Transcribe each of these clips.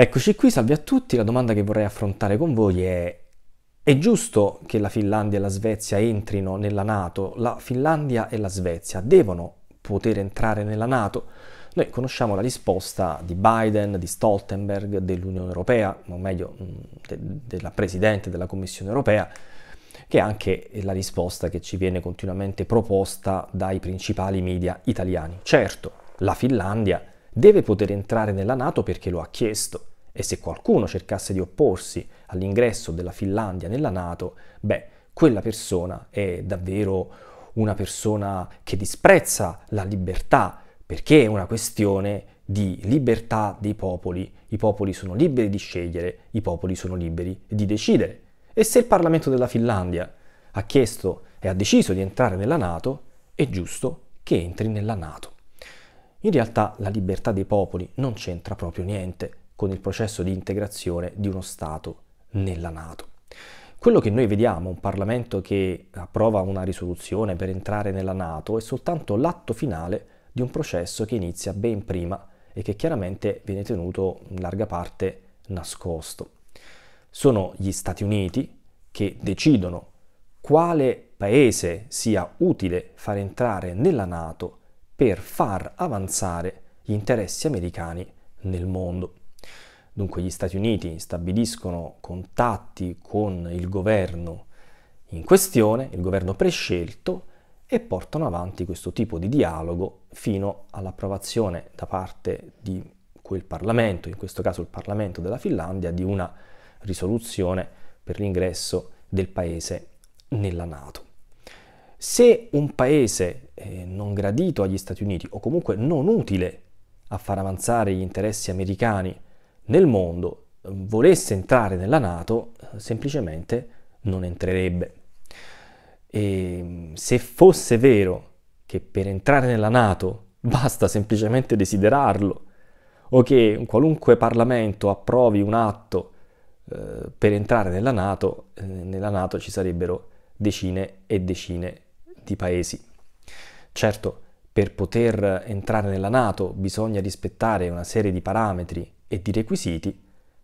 Eccoci qui, salve a tutti. La domanda che vorrei affrontare con voi è: è giusto che la Finlandia e la Svezia entrino nella Nato? La Finlandia e la Svezia devono poter entrare nella Nato? Noi conosciamo la risposta di Biden, di Stoltenberg, dell'Unione Europea, o meglio mm, de- della Presidente della Commissione Europea, che è anche la risposta che ci viene continuamente proposta dai principali media italiani. Certo, la Finlandia deve poter entrare nella Nato perché lo ha chiesto e se qualcuno cercasse di opporsi all'ingresso della Finlandia nella Nato, beh, quella persona è davvero una persona che disprezza la libertà perché è una questione di libertà dei popoli. I popoli sono liberi di scegliere, i popoli sono liberi di decidere. E se il Parlamento della Finlandia ha chiesto e ha deciso di entrare nella Nato, è giusto che entri nella Nato. In realtà la libertà dei popoli non c'entra proprio niente con il processo di integrazione di uno Stato nella Nato. Quello che noi vediamo, un Parlamento che approva una risoluzione per entrare nella Nato, è soltanto l'atto finale di un processo che inizia ben prima e che chiaramente viene tenuto in larga parte nascosto. Sono gli Stati Uniti che decidono quale paese sia utile far entrare nella Nato per far avanzare gli interessi americani nel mondo. Dunque gli Stati Uniti stabiliscono contatti con il governo in questione, il governo prescelto, e portano avanti questo tipo di dialogo fino all'approvazione da parte di quel Parlamento, in questo caso il Parlamento della Finlandia, di una risoluzione per l'ingresso del paese nella Nato. Se un paese eh, non gradito agli Stati Uniti o comunque non utile a far avanzare gli interessi americani nel mondo eh, volesse entrare nella Nato, eh, semplicemente non entrerebbe. E mm, se fosse vero che per entrare nella Nato basta semplicemente desiderarlo o che un qualunque Parlamento approvi un atto eh, per entrare nella NATO, eh, nella Nato ci sarebbero decine e decine di certi paesi. Certo, per poter entrare nella Nato bisogna rispettare una serie di parametri e di requisiti,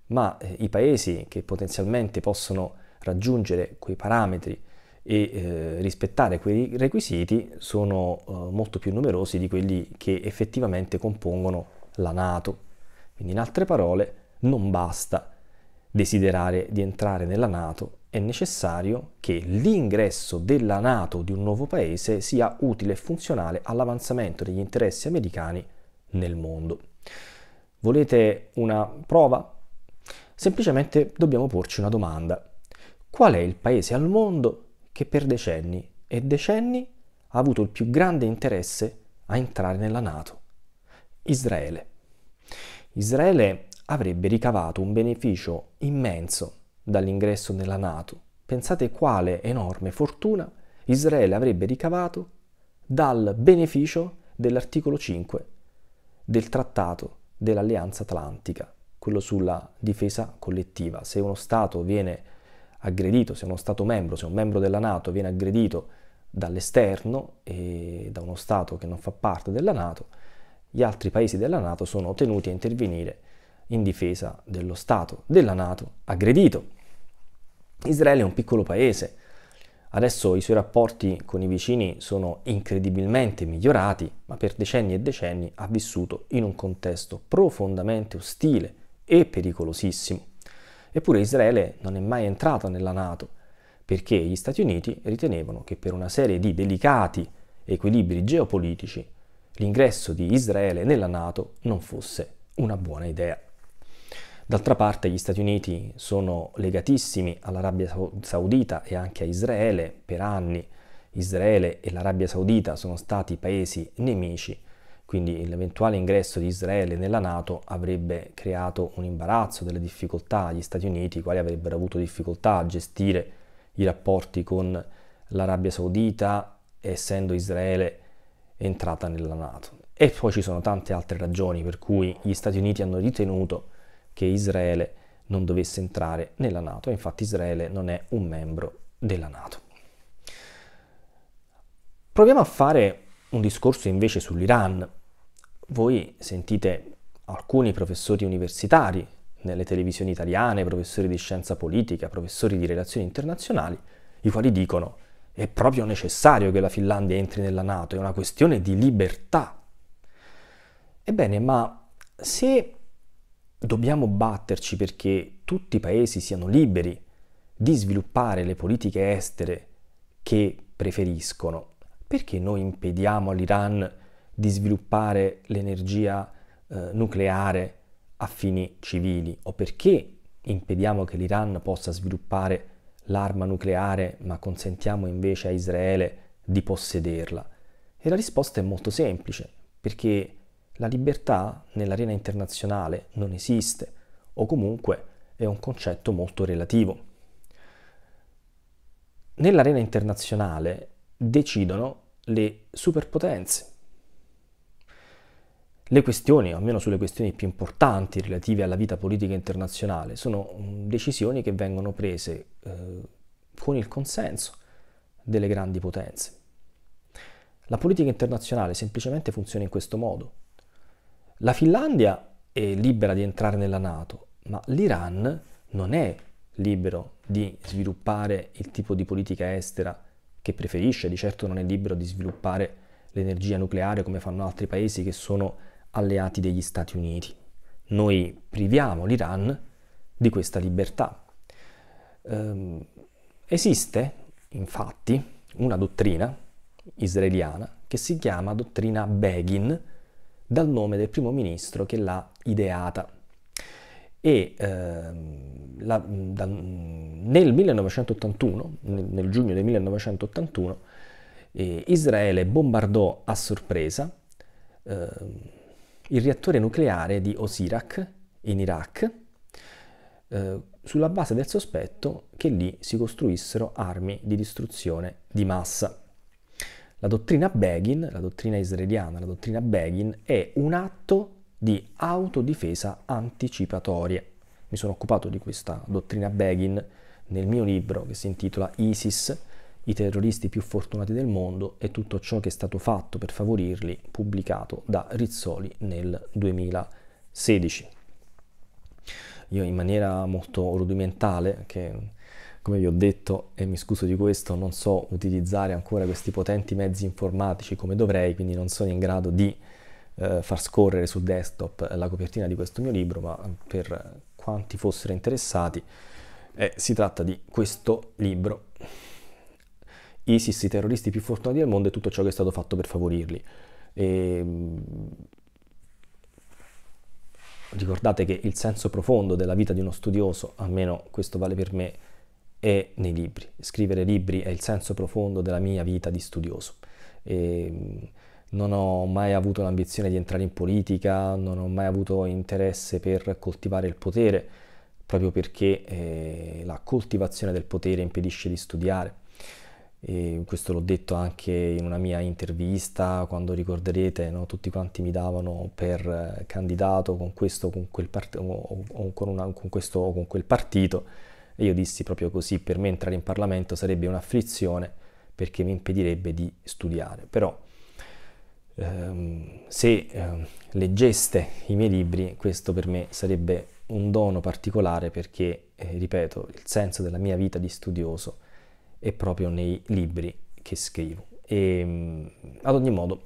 ma eh, i paesi che potenzialmente possono raggiungere quei parametri e eh, rispettare quei requisiti sono eh, molto più numerosi di quelli che effettivamente compongono la Nato. Quindi in altre parole non basta desiderare di entrare nella Nato è necessario che l'ingresso della Nato di un nuovo paese sia utile e funzionale all'avanzamento degli interessi americani nel mondo. Volete una prova? Semplicemente dobbiamo porci una domanda. Qual è il paese al mondo che per decenni e decenni ha avuto il più grande interesse a entrare nella Nato? Israele. Israele avrebbe ricavato un beneficio immenso dall'ingresso nella Nato, pensate quale enorme fortuna Israele avrebbe ricavato dal beneficio dell'articolo 5 del trattato dell'Alleanza Atlantica, quello sulla difesa collettiva. Se uno Stato viene aggredito, se uno Stato membro, se un membro della Nato viene aggredito dall'esterno e da uno Stato che non fa parte della Nato, gli altri paesi della Nato sono tenuti a intervenire in difesa dello Stato, della Nato, aggredito. Israele è un piccolo paese, adesso i suoi rapporti con i vicini sono incredibilmente migliorati, ma per decenni e decenni ha vissuto in un contesto profondamente ostile e pericolosissimo. Eppure Israele non è mai entrata nella Nato, perché gli Stati Uniti ritenevano che per una serie di delicati equilibri geopolitici l'ingresso di Israele nella Nato non fosse una buona idea. D'altra parte gli Stati Uniti sono legatissimi all'Arabia Saudita e anche a Israele, per anni Israele e l'Arabia Saudita sono stati paesi nemici, quindi l'eventuale ingresso di Israele nella Nato avrebbe creato un imbarazzo, delle difficoltà agli Stati Uniti, i quali avrebbero avuto difficoltà a gestire i rapporti con l'Arabia Saudita, essendo Israele entrata nella Nato. E poi ci sono tante altre ragioni per cui gli Stati Uniti hanno ritenuto che Israele non dovesse entrare nella Nato, infatti Israele non è un membro della Nato. Proviamo a fare un discorso invece sull'Iran. Voi sentite alcuni professori universitari nelle televisioni italiane, professori di scienza politica, professori di relazioni internazionali, i quali dicono è proprio necessario che la Finlandia entri nella Nato, è una questione di libertà. Ebbene, ma se dobbiamo batterci perché tutti i paesi siano liberi di sviluppare le politiche estere che preferiscono. Perché noi impediamo all'Iran di sviluppare l'energia eh, nucleare a fini civili? O perché impediamo che l'Iran possa sviluppare l'arma nucleare ma consentiamo invece a Israele di possederla? E la risposta è molto semplice, perché la libertà nell'arena internazionale non esiste o comunque è un concetto molto relativo. Nell'arena internazionale decidono le superpotenze. Le questioni, almeno sulle questioni più importanti relative alla vita politica internazionale, sono mm, decisioni che vengono prese eh, con il consenso delle grandi potenze. La politica internazionale semplicemente funziona in questo modo. La Finlandia è libera di entrare nella Nato, ma l'Iran non è libero di sviluppare il tipo di politica estera che preferisce, di certo non è libero di sviluppare l'energia nucleare come fanno altri paesi che sono alleati degli Stati Uniti. Noi priviamo l'Iran di questa libertà. Ehm, esiste infatti una dottrina israeliana che si chiama dottrina Begin, dal nome del primo ministro che l'ha ideata. E ehm, la, da, nel 1981, nel, nel, giugno del 1981, eh, Israele bombardò a sorpresa eh, il reattore nucleare di Osirak in Iraq eh, sulla base del sospetto che lì si costruissero armi di distruzione di massa. La dottrina Begin, la dottrina israeliana, la dottrina Begin è un atto di autodifesa anticipatoria. Mi sono occupato di questa dottrina Begin nel mio libro che si intitola ISIS, i terroristi più fortunati del mondo e tutto ciò che è stato fatto per favorirli, pubblicato da Rizzoli nel 2016. Io in maniera molto rudimentale, che come vi ho detto, e mi scuso di questo, non so utilizzare ancora questi potenti mezzi informatici come dovrei, quindi non sono in grado di eh, far scorrere sul desktop la copertina di questo mio libro, ma per quanti fossero interessati, eh, si tratta di questo libro. ISIS, i terroristi più fortunati del mondo e tutto ciò che è stato fatto per favorirli. E... Ehm, ricordate che il senso profondo della vita di uno studioso, almeno questo vale per me, e nei libri. Scrivere libri è il senso profondo della mia vita di studioso. E non ho mai avuto l'ambizione di entrare in politica, non ho mai avuto interesse per coltivare il potere, proprio perché eh, la coltivazione del potere impedisce di studiare. E questo l'ho detto anche in una mia intervista, quando ricorderete, no, tutti quanti mi davano per eh, candidato con questo o con, part- con, con questo o con quel partito e io dissi proprio così, per me entrare in Parlamento sarebbe una frizione perché mi impedirebbe di studiare. Però ehm, se ehm, leggeste i miei libri, questo per me sarebbe un dono particolare perché, eh, ripeto, il senso della mia vita di studioso è proprio nei libri che scrivo. E, ehm, ad ogni modo,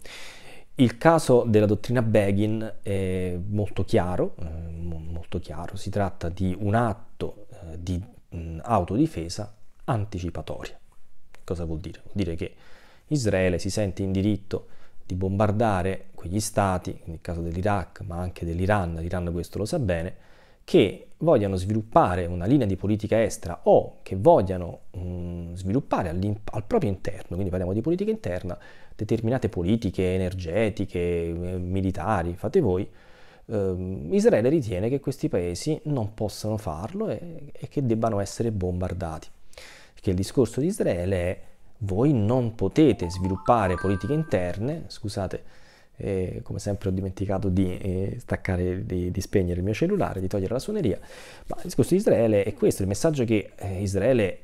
il caso della dottrina Begin è molto chiaro, eh, molto chiaro. si tratta di un atto eh, di mh, autodifesa anticipatoria. Cosa vuol dire? Vuol dire che Israele si sente in diritto di bombardare quegli stati, nel caso dell'Iraq, ma anche dell'Iran, l'Iran questo lo sa bene, che vogliano sviluppare una linea di politica estera o che vogliano mh, mm, sviluppare al proprio interno, quindi parliamo di politica interna, determinate politiche energetiche, eh, militari, fate voi, eh, Israele ritiene che questi paesi non possano farlo e, e che debbano essere bombardati. Perché il discorso di Israele è voi non potete sviluppare politiche interne, scusate, eh, come sempre ho dimenticato di eh, staccare, di, di, spegnere il mio cellulare, di togliere la suoneria, ma il discorso di Israele è questo, il messaggio che eh, Israele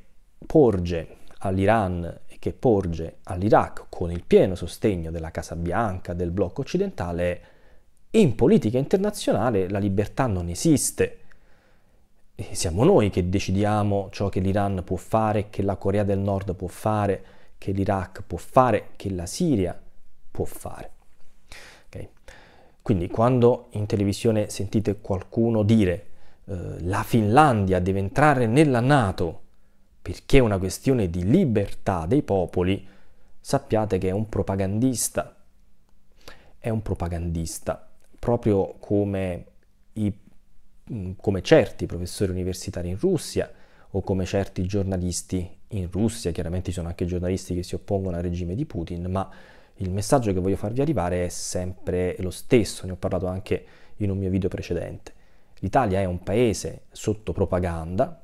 porge all'Iran e che porge all'Iraq con il pieno sostegno della Casa Bianca, del blocco occidentale, e In politica internazionale la libertà non esiste. Siamo noi che decidiamo ciò che l'Iran può fare, che la Corea del Nord può fare, che l'Iraq può fare, che la Siria può fare. Okay. Quindi quando in televisione sentite qualcuno dire eh, la Finlandia deve entrare nella Nato perché è una questione di libertà dei popoli, sappiate che è un propagandista. È un propagandista proprio come, i, mm, come certi professori universitari in Russia o come certi giornalisti in Russia, chiaramente ci sono anche giornalisti che si oppongono al regime di Putin, ma il messaggio che voglio farvi arrivare è sempre lo stesso, ne ho parlato anche in un mio video precedente. L'Italia è un paese sotto propaganda,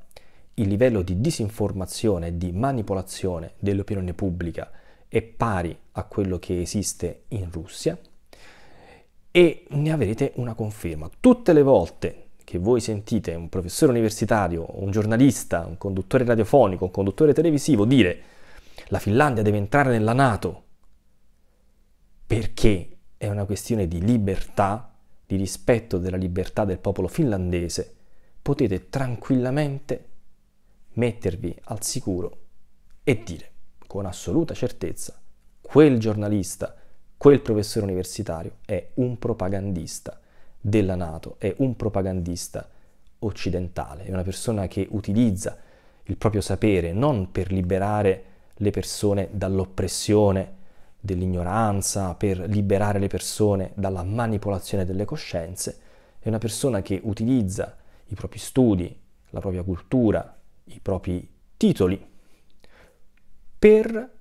il livello di disinformazione e di manipolazione dell'opinione pubblica è pari a quello che esiste in Russia e ne avrete una conferma. Tutte le volte che voi sentite un professore universitario, un giornalista, un conduttore radiofonico, un conduttore televisivo dire la Finlandia deve entrare nella Nato perché è una questione di libertà, di rispetto della libertà del popolo finlandese, potete tranquillamente mettervi al sicuro e dire con assoluta certezza quel giornalista quel professore universitario è un propagandista della Nato, è un propagandista occidentale, è una persona che utilizza il proprio sapere non per liberare le persone dall'oppressione, dell'ignoranza, per liberare le persone dalla manipolazione delle coscienze, è una persona che utilizza i propri studi, la propria cultura, i propri titoli per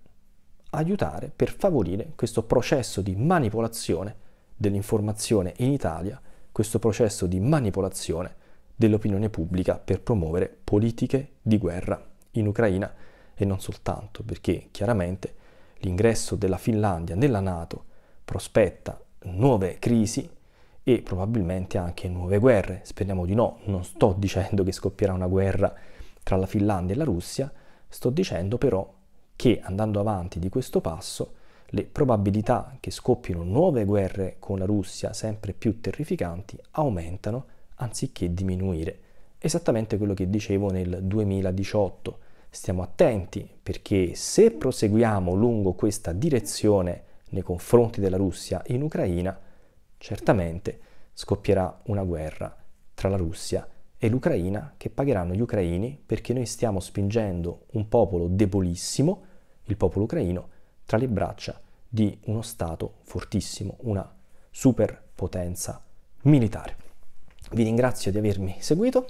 aiutare per favorire questo processo di manipolazione dell'informazione in Italia, questo processo di manipolazione dell'opinione pubblica per promuovere politiche di guerra in Ucraina e non soltanto, perché chiaramente l'ingresso della Finlandia nella Nato prospetta nuove crisi e probabilmente anche nuove guerre. Speriamo di no, non sto dicendo che scoppierà una guerra tra la Finlandia e la Russia, sto dicendo però che che andando avanti di questo passo le probabilità che scoppino nuove guerre con la Russia sempre più terrificanti aumentano anziché diminuire. Esattamente quello che dicevo nel 2018. Stiamo attenti perché se proseguiamo lungo questa direzione nei confronti della Russia in Ucraina, certamente scoppierà una guerra tra la Russia e l'Ucraina che pagheranno gli ucraini perché noi stiamo spingendo un popolo debolissimo il popolo ucraino tra le braccia di uno Stato fortissimo, una superpotenza militare. Vi ringrazio di avermi seguito,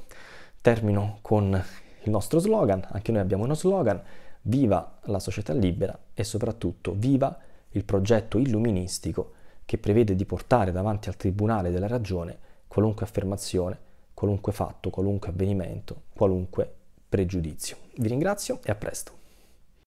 termino con il nostro slogan, anche noi abbiamo uno slogan, viva la società libera e soprattutto viva il progetto illuministico che prevede di portare davanti al Tribunale della Ragione qualunque affermazione, qualunque fatto, qualunque avvenimento, qualunque pregiudizio. Vi ringrazio e a presto.